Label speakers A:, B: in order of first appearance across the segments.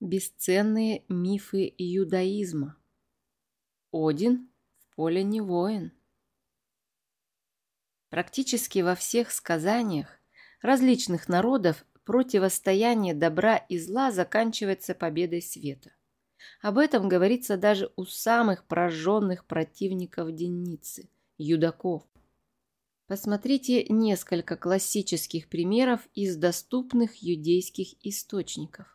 A: Бесценные мифы иудаизма. Один в поле не воин. Практически во всех сказаниях различных народов противостояние добра и зла заканчивается победой света. Об этом говорится даже у самых прожженных противников Деницы – юдаков. Посмотрите несколько классических примеров из доступных юдейских источников.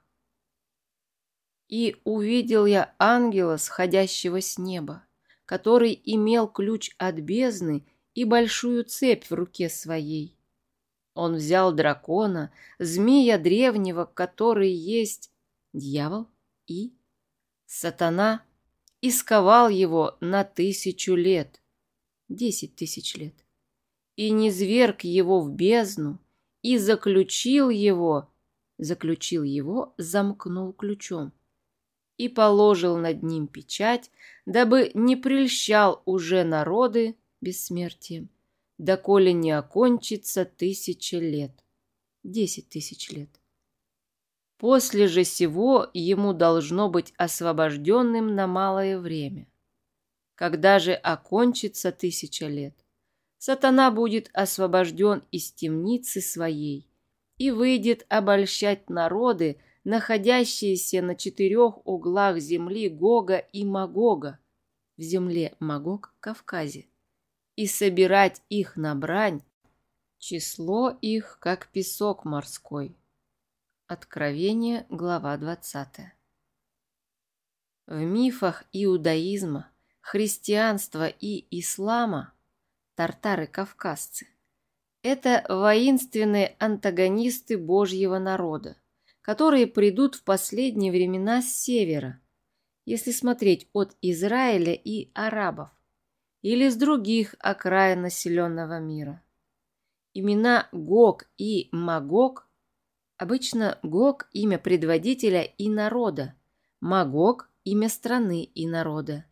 A: И увидел я ангела, сходящего с неба, который имел ключ от бездны и большую цепь в руке своей. Он взял дракона, змея древнего, который есть дьявол и сатана, и сковал его на тысячу лет, десять тысяч лет, и низверг его в бездну, и заключил его, заключил его, замкнул ключом, и положил над ним печать, дабы не прельщал уже народы бессмертием, доколе не окончится тысяча лет, десять тысяч лет. После же сего ему должно быть освобожденным на малое время. Когда же окончится тысяча лет, сатана будет освобожден из темницы своей и выйдет обольщать народы, находящиеся на четырех углах земли Гога и Магога, в земле Магог, Кавказе, и собирать их на брань, число их, как песок морской. Откровение, глава 20. В мифах иудаизма, христианства и ислама тартары-кавказцы – это воинственные антагонисты Божьего народа, которые придут в последние времена с севера, если смотреть от Израиля и арабов, или с других окраин населенного мира. Имена Гог и Магог – обычно Гог – имя предводителя и народа, Магог – имя страны и народа.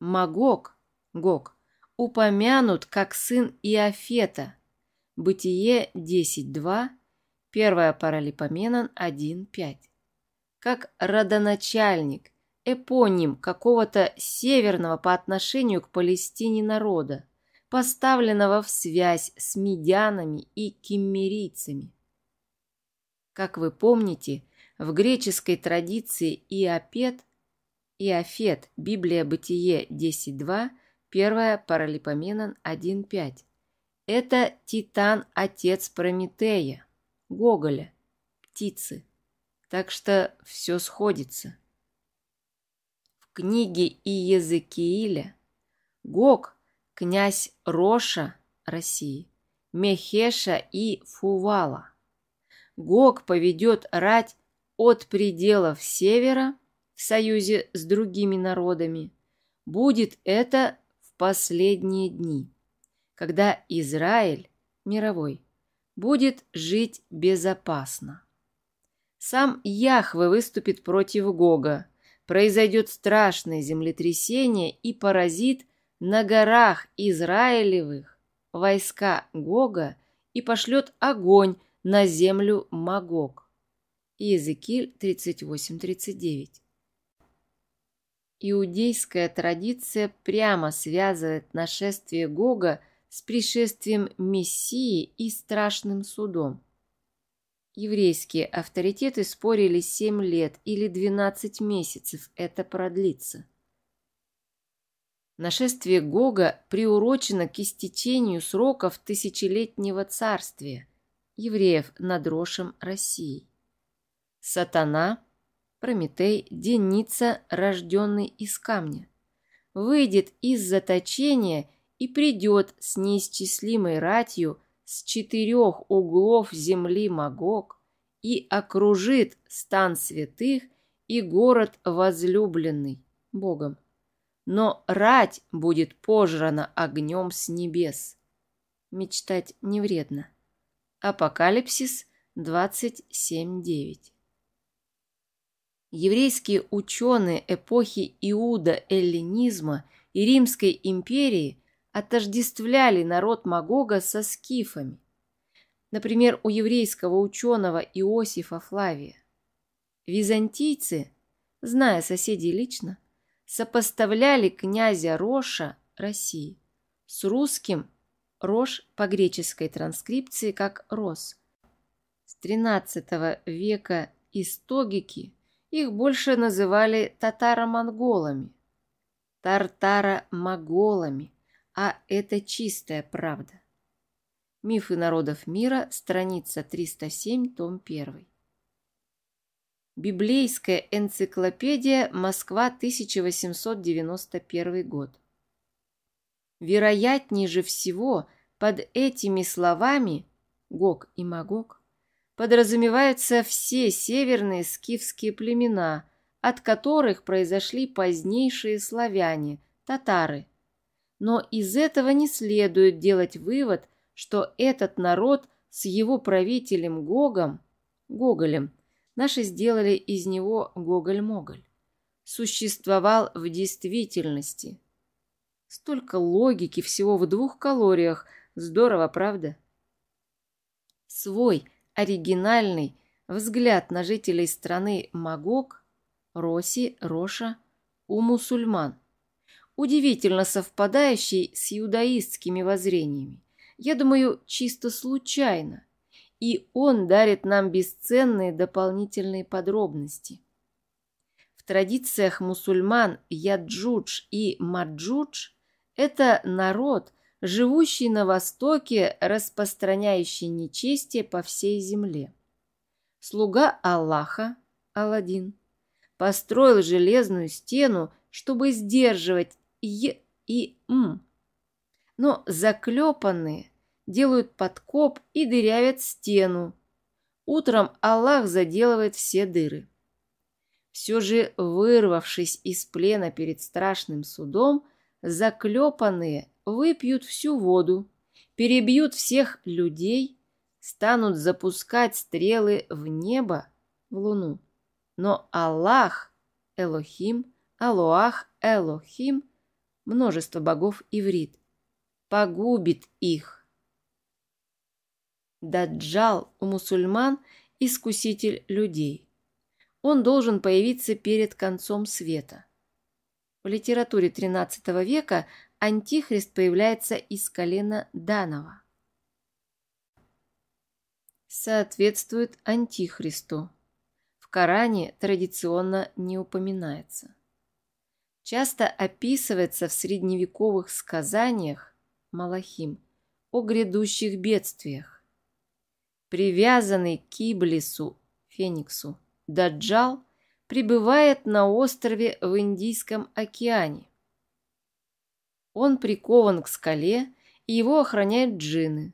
A: Магог, Гог, упомянут как сын Иофета. Бытие 10.2, Первая пара липоменон 1,5. Как родоначальник, эпоним какого-то северного по отношению к Палестине народа, поставленного в связь с медянами и киммерийцами. Как вы помните, в греческой традиции Иопет, Иофет, Библия Бытие 10.2, первая Паралипоменон 1.5. Это Титан, отец Прометея. Гоголя, птицы. Так что все сходится. В книге и Иезекииля Гог, князь Роша России, Мехеша и Фувала. Гог поведет рать от пределов севера в союзе с другими народами. Будет это в последние дни, когда Израиль мировой будет жить безопасно. Сам Яхве выступит против Гога. Произойдет страшное землетрясение и поразит на горах Израилевых войска Гога и пошлет огонь на землю Магог. Иезекииль 38.39 Иудейская традиция прямо связывает нашествие Гога с пришествием Мессии и страшным судом. Еврейские авторитеты спорили 7 лет или 12 месяцев это продлится. Нашествие Гога приурочено к истечению сроков тысячелетнего царствия евреев над Рошем России. Сатана, Прометей, Деница, рожденный из камня, выйдет из заточения и и придет с неисчислимой ратью с четырех углов земли Магог и окружит стан святых и город возлюбленный Богом. Но рать будет пожрана огнем с небес. Мечтать не вредно. Апокалипсис 27.9 Еврейские ученые эпохи Иуда-эллинизма и Римской империи отождествляли народ Магога со скифами. Например, у еврейского ученого Иосифа Флавия. Византийцы, зная соседей лично, сопоставляли князя Роша России с русским Рош по греческой транскрипции как Рос. С XIII века истогики их больше называли татаро-монголами, тартаро-моголами, а это чистая правда. Мифы народов мира, страница 307, том 1. Библейская энциклопедия, Москва, 1891 год. Вероятнее же всего, под этими словами Гог и Магог подразумеваются все северные скифские племена, от которых произошли позднейшие славяне, татары – но из этого не следует делать вывод, что этот народ с его правителем Гогом, Гоголем, наши сделали из него Гоголь-Моголь, существовал в действительности. Столько логики всего в двух калориях, здорово, правда? Свой, оригинальный, взгляд на жителей страны Магог, Роси, Роша, у мусульман удивительно совпадающий с иудаистскими воззрениями. Я думаю, чисто случайно. И он дарит нам бесценные дополнительные подробности. В традициях мусульман Яджудж и Маджудж – это народ, живущий на Востоке, распространяющий нечестие по всей земле. Слуга Аллаха, Алладин, построил железную стену, чтобы сдерживать «й» и «м». Но заклепанные делают подкоп и дырявят стену. Утром Аллах заделывает все дыры. Все же, вырвавшись из плена перед страшным судом, заклепанные выпьют всю воду, перебьют всех людей, станут запускать стрелы в небо, в луну. Но Аллах, Элохим, Аллах, Элохим множество богов иврит. Погубит их. Даджал у мусульман – искуситель людей. Он должен появиться перед концом света. В литературе XIII века антихрист появляется из колена Данова. Соответствует антихристу. В Коране традиционно не упоминается часто описывается в средневековых сказаниях Малахим о грядущих бедствиях. Привязанный к Иблису, Фениксу, Даджал прибывает на острове в Индийском океане. Он прикован к скале, и его охраняют джинны.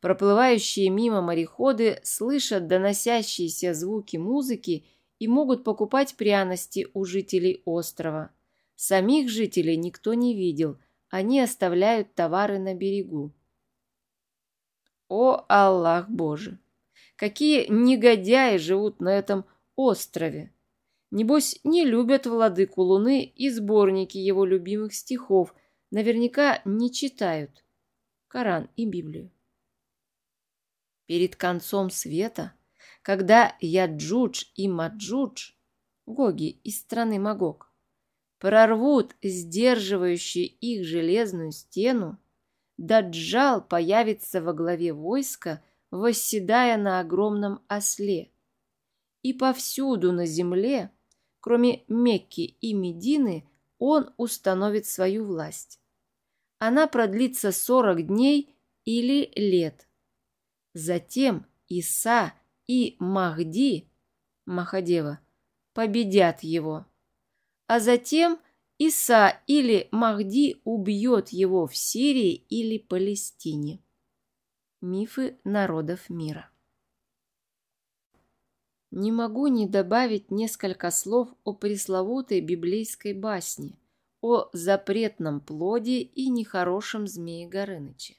A: Проплывающие мимо мореходы слышат доносящиеся звуки музыки и могут покупать пряности у жителей острова – Самих жителей никто не видел, они оставляют товары на берегу. О, Аллах Боже! Какие негодяи живут на этом острове! Небось, не любят владыку Луны и сборники его любимых стихов, наверняка не читают Коран и Библию. Перед концом света, когда Яджудж и Маджудж, Гоги из страны Магог, прорвут сдерживающую их железную стену, Даджал появится во главе войска, восседая на огромном осле. И повсюду на земле, кроме Мекки и Медины, он установит свою власть. Она продлится 40 дней или лет. Затем Иса и Махди, Махадева, победят его а затем Иса или Махди убьет его в Сирии или Палестине. Мифы народов мира. Не могу не добавить несколько слов о пресловутой библейской басне, о запретном плоде и нехорошем змее Горыныче.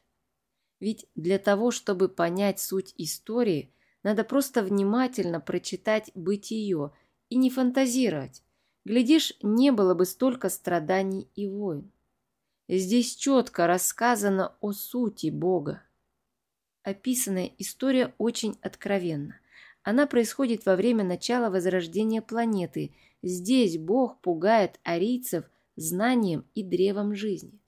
A: Ведь для того, чтобы понять суть истории, надо просто внимательно прочитать «Бытие» и не фантазировать, глядишь, не было бы столько страданий и войн. Здесь четко рассказано о сути Бога. Описанная история очень откровенна. Она происходит во время начала возрождения планеты. Здесь Бог пугает арийцев знанием и древом жизни.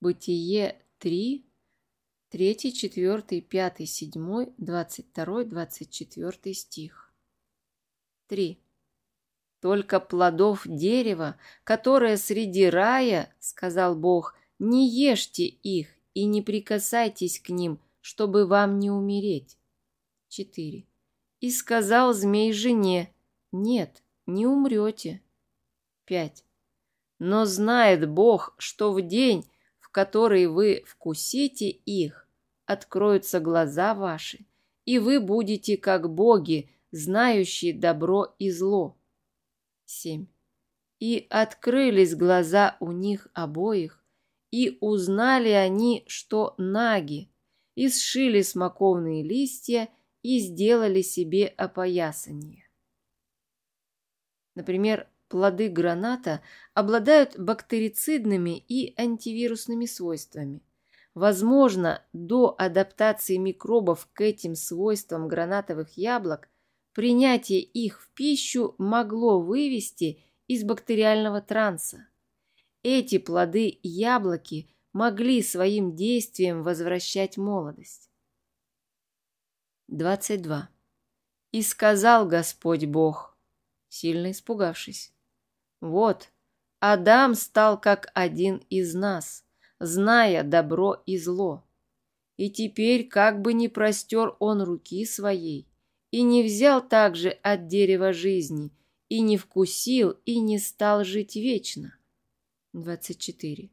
A: Бытие 3, 3, 4, 5, 7, 22, 24 стих. 3. Только плодов дерева, которое среди рая, сказал Бог, не ешьте их и не прикасайтесь к ним, чтобы вам не умереть. 4. И сказал змей жене, нет, не умрете. 5. Но знает Бог, что в день, в который вы вкусите их, откроются глаза ваши, и вы будете как боги, знающий добро и зло. 7. И открылись глаза у них обоих, и узнали они, что наги, и сшили смоковные листья, и сделали себе опоясание. Например, плоды граната обладают бактерицидными и антивирусными свойствами. Возможно, до адаптации микробов к этим свойствам гранатовых яблок Принятие их в пищу могло вывести из бактериального транса. Эти плоды яблоки могли своим действием возвращать молодость. 22. «И сказал Господь Бог», сильно испугавшись. «Вот, Адам стал как один из нас, зная добро и зло. И теперь, как бы не простер он руки своей, и не взял также от дерева жизни, и не вкусил, и не стал жить вечно. 24.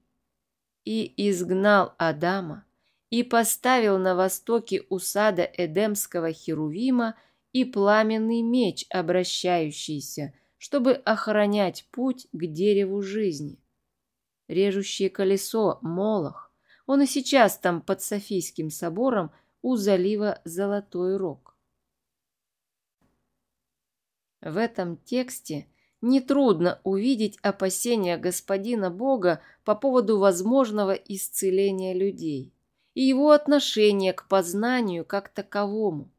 A: И изгнал Адама, и поставил на востоке у сада Эдемского Херувима и пламенный меч, обращающийся, чтобы охранять путь к дереву жизни. Режущее колесо Молох, он и сейчас там под Софийским собором у залива Золотой Рог. В этом тексте нетрудно увидеть опасения господина Бога по поводу возможного исцеления людей и его отношение к познанию как таковому.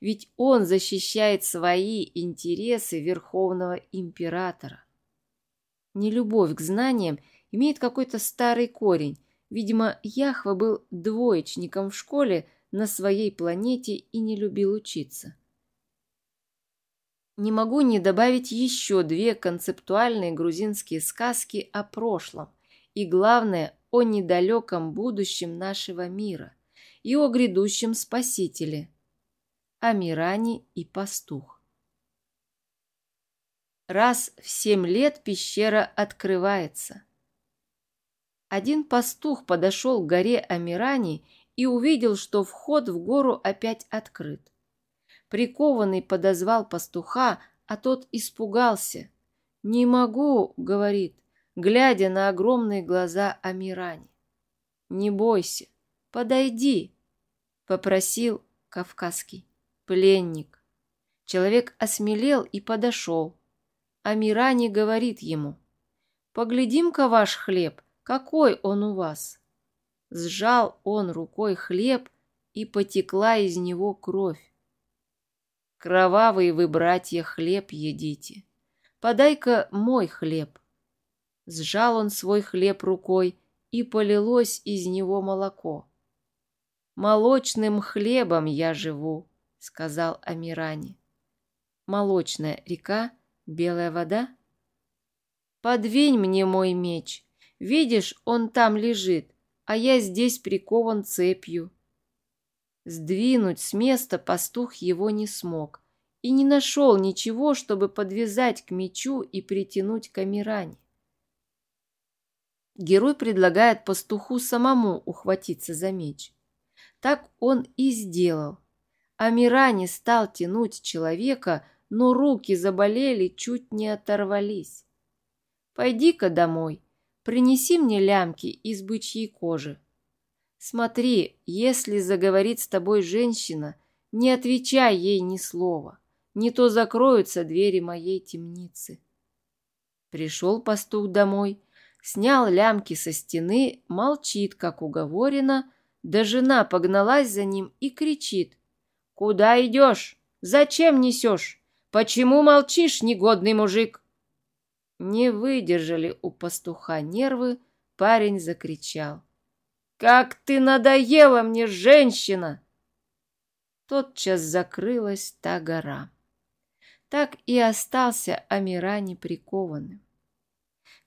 A: Ведь он защищает свои интересы верховного императора. Нелюбовь к знаниям имеет какой-то старый корень. Видимо, Яхва был двоечником в школе на своей планете и не любил учиться не могу не добавить еще две концептуальные грузинские сказки о прошлом и, главное, о недалеком будущем нашего мира и о грядущем спасителе, о Миране и пастух. Раз в семь лет пещера открывается. Один пастух подошел к горе Амирани и увидел, что вход в гору опять открыт. Прикованный подозвал пастуха, а тот испугался. «Не могу», — говорит, глядя на огромные глаза Амирани. «Не бойся, подойди», — попросил кавказский пленник. Человек осмелел и подошел. Амирани говорит ему, «Поглядим-ка ваш хлеб, какой он у вас?» Сжал он рукой хлеб, и потекла из него кровь. Кровавый вы, братья, хлеб едите. Подай-ка мой хлеб. Сжал он свой хлеб рукой, и полилось из него молоко. «Молочным хлебом я живу», — сказал Амирани. «Молочная река, белая вода?» «Подвинь мне мой меч. Видишь, он там лежит, а я здесь прикован цепью. Сдвинуть с места пастух его не смог и не нашел ничего, чтобы подвязать к мечу и притянуть к Амиране. Герой предлагает пастуху самому ухватиться за меч. Так он и сделал. Амирани стал тянуть человека, но руки заболели, чуть не оторвались. «Пойди-ка домой, принеси мне лямки из бычьей кожи», Смотри, если заговорит с тобой женщина, не отвечай ей ни слова, не то закроются двери моей темницы. Пришел пастух домой, снял лямки со стены, молчит, как уговорено, да жена погналась за ним и кричит. «Куда идешь? Зачем несешь? Почему молчишь, негодный мужик?» Не выдержали у пастуха нервы, парень закричал. «Как ты надоела мне, женщина!» Тотчас закрылась та гора. Так и остался Амира прикованным.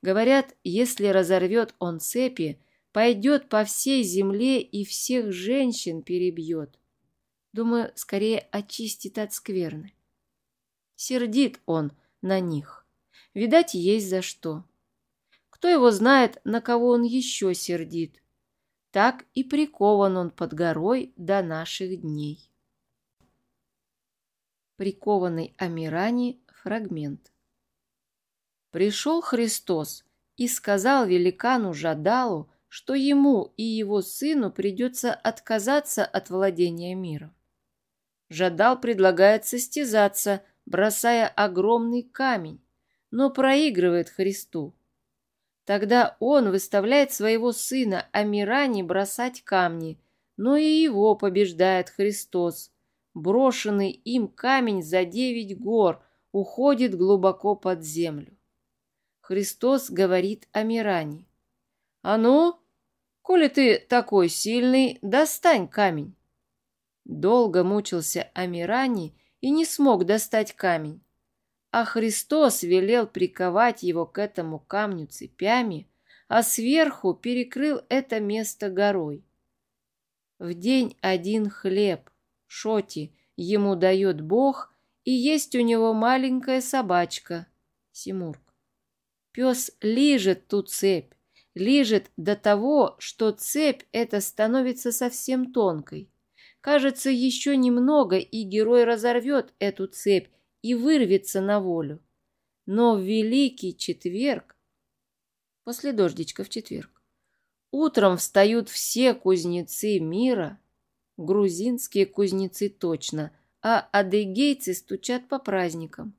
A: Говорят, если разорвет он цепи, пойдет по всей земле и всех женщин перебьет. Думаю, скорее очистит от скверны. Сердит он на них. Видать, есть за что. Кто его знает, на кого он еще сердит так и прикован он под горой до наших дней. Прикованный Амирани фрагмент. Пришел Христос и сказал великану Жадалу, что ему и его сыну придется отказаться от владения миром. Жадал предлагает состязаться, бросая огромный камень, но проигрывает Христу. Тогда он выставляет своего сына Амиране бросать камни, но и его побеждает Христос. Брошенный им камень за девять гор уходит глубоко под землю. Христос говорит Амиране. «А ну, коли ты такой сильный, достань камень». Долго мучился Амирани и не смог достать камень а Христос велел приковать его к этому камню цепями, а сверху перекрыл это место горой. В день один хлеб, шоти, ему дает Бог, и есть у него маленькая собачка, Симург. Пес лижет ту цепь, лижет до того, что цепь эта становится совсем тонкой. Кажется, еще немного, и герой разорвет эту цепь, и вырвется на волю. Но в Великий Четверг, после дождичка в четверг, утром встают все кузнецы мира, грузинские кузнецы точно, а адыгейцы стучат по праздникам,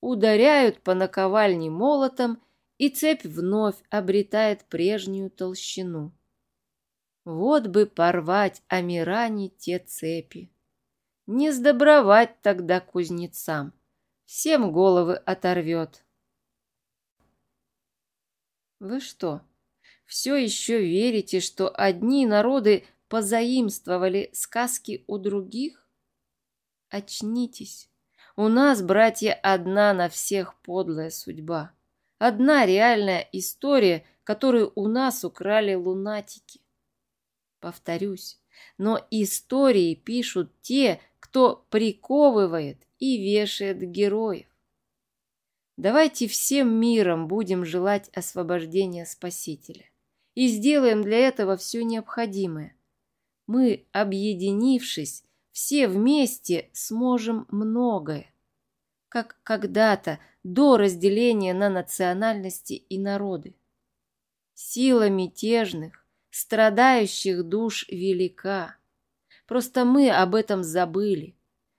A: ударяют по наковальне молотом, и цепь вновь обретает прежнюю толщину. Вот бы порвать Амирани те цепи. Не сдобровать тогда кузнецам. Всем головы оторвет. Вы что, все еще верите, что одни народы позаимствовали сказки у других? Очнитесь. У нас, братья, одна на всех подлая судьба. Одна реальная история, которую у нас украли лунатики. Повторюсь, но истории пишут те, кто приковывает и вешает героев. Давайте всем миром будем желать освобождения Спасителя и сделаем для этого все необходимое. Мы, объединившись, все вместе сможем многое, как когда-то до разделения на национальности и народы. Сила мятежных, страдающих душ велика. Просто мы об этом забыли.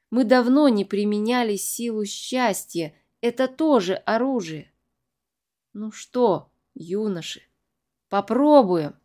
A: Мы давно не применяли силу счастья. Это тоже оружие. Ну что, юноши, попробуем.